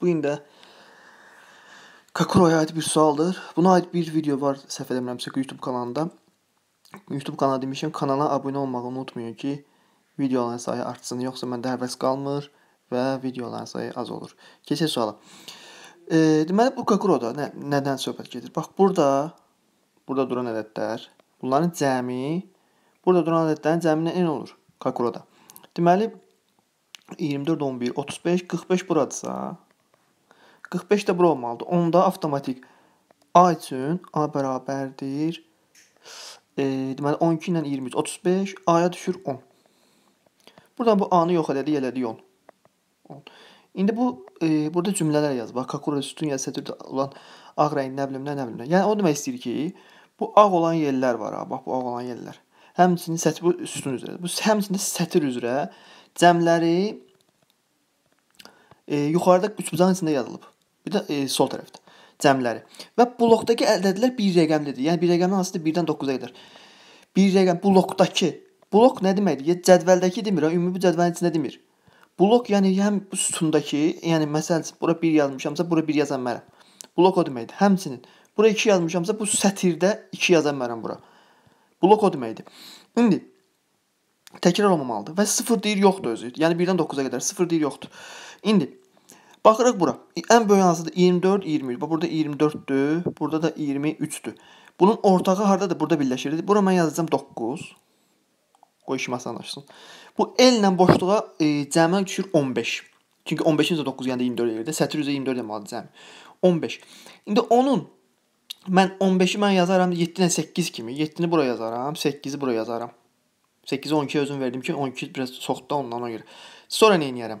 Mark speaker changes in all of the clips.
Speaker 1: Bu gün də Kakuraya aid bir sualdır. Buna aid bir video var, səhv eləmirəmsə, YouTube kanalında. YouTube kanala demişəm, kanala abunə olmağı unutmayın ki, videoların sayı artsın, yoxsa məndə həvəs qalmır və videoların sayı az olur. Keçək suala. E, deməli bu Kakuroda nə, nədən söhbət gedir? Bax burada burada duran ədədlər, bunların cəmi burada duran ədədlərin cəminə n olur Kakuroda. Deməli 24 11 35 45 buradsa 45 də bura olmalıdır. Onda avtomatik A üçün A bərabərdir. E, deməli 12 ilə 23 35, A-ya düşür 10. Buradan bu A-nı yox elədik, elədik 10. 10. İndi bu e, burada cümlələr yaz. Bax kakura sütun ya sətr olan ağ rəng nə bilim nə nə bilim. Yəni o demək istəyir ki, bu ağ olan yerlər var ha. Bax bu ağ olan yerlər. Həmçinin sətr bu sütun üzrə. Bu həmçinin sətr üzrə cəmləri e, yuxarıda üçbucağın içində yazılıb. Bir də e, sol tərəfdə cəmləri. Və blokdakı ədədlər bir rəqəmlidir. Yəni bir rəqəmin hansısa 1-dən 9-a qədər. Bir rəqəm blokdakı. Blok nə deməkdir? Ya cədvəldəki demir, ha, ümumi bu cədvəlin içində demir. Blok yəni həm bu sütundakı, yəni məsəl üçün bura 1 yazmışamsa, bura 1 yazan mənəm. Blok o deməkdir. Həmçinin bura 2 yazmışamsa, bu sətirdə 2 yazan mənəm bura. Blok o deməkdir. İndi təkrar olmamalıdır və 0 deyir yoxdur özü. Yəni 1-dən 9-a qədər 0 deyir yoxdur. İndi Baxırıq bura. Ən böyük hansıdır? 24, 21. Bax burada 24-dür, burada da 23-dür. Bunun ortağı hardadır? Burada birləşir. Bura mən yazacağım 9. Qoy işim asanlaşsın. Bu L ilə boşluğa e, cəmi düşür 15. Çünki 15-in 9 yəni 24 yerdə. Sətr üzrə 24 deməli cəmi. 15. İndi onun mən 15-i mən yazaram 7 ilə 8 kimi. 7-ni bura yazaram, 8-i bura yazaram. 8-i 12-yə özüm verdim ki, 12 biraz çoxdur ondan ona görə. Sonra nə edərəm?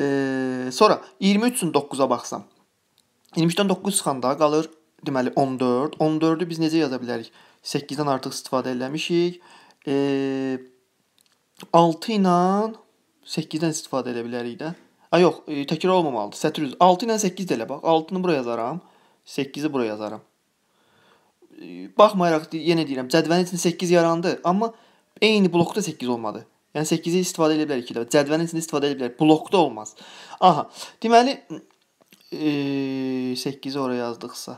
Speaker 1: E, sonra 23-ün 9-a baxsam. 23-dən 9 çıxanda qalır deməli 14. 14-ü biz necə yaza bilərik? 8-dən artıq istifadə eləmişik. E, 6 ilə 8-dən istifadə edə bilərik də. A yox, e, təkrar olmamalıdır. Sətr üzü 6 ilə 8 də elə bax. 6-nı bura yazaram, 8-i bura yazaram. E, baxmayaraq yenə deyirəm, cədvəlin içində 8 yarandı, amma eyni blokda 8 olmadı. Yəni 8-i istifadə edə bilər 2 dəfə. Cədvəlin içində istifadə edə bilər. Blokda olmaz. Aha. Deməli e, 8-i ora yazdıqsa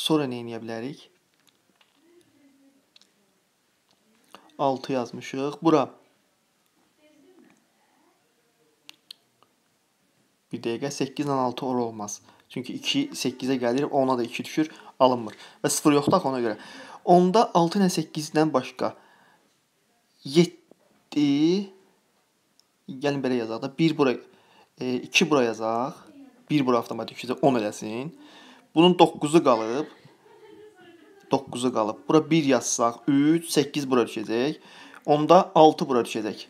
Speaker 1: sonra nə edə bilərik? 6 yazmışıq. Bura Bir dəqiqə 8 ilə 6 ora olmaz. Çünki 2 8-ə gəlir, 10-a da 2 düşür, alınmır. Və 0 yoxdur axı ona görə. Onda 6 ilə 8-dən başqa 7 gəlin belə yazaq da 1 bura 2 e, bura yazaq. 1 bura avtomatik üzə 10 eləsin. Bunun 9-u qalıb. 9-u qalıb. Bura 1 yazsaq 3, 8 bura düşəcək. Onda 6 bura düşəcək.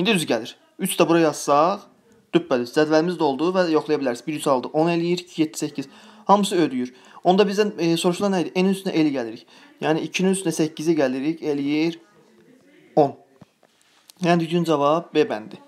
Speaker 1: İndi düz gəlir. 3 də bura yazsaq düpbəli cədvəlimiz də oldu və yoxlaya bilərsiniz. 1 3 6 10 eləyir, 2 7 8. Hamısı ödəyir. Onda bizdən e, soruşulan nə idi? N-in üstünə el gəlirik. Yəni 2-nin üstünə 8-i gəlirik, eləyir 10. Yəni düzgün cavab B bəndi.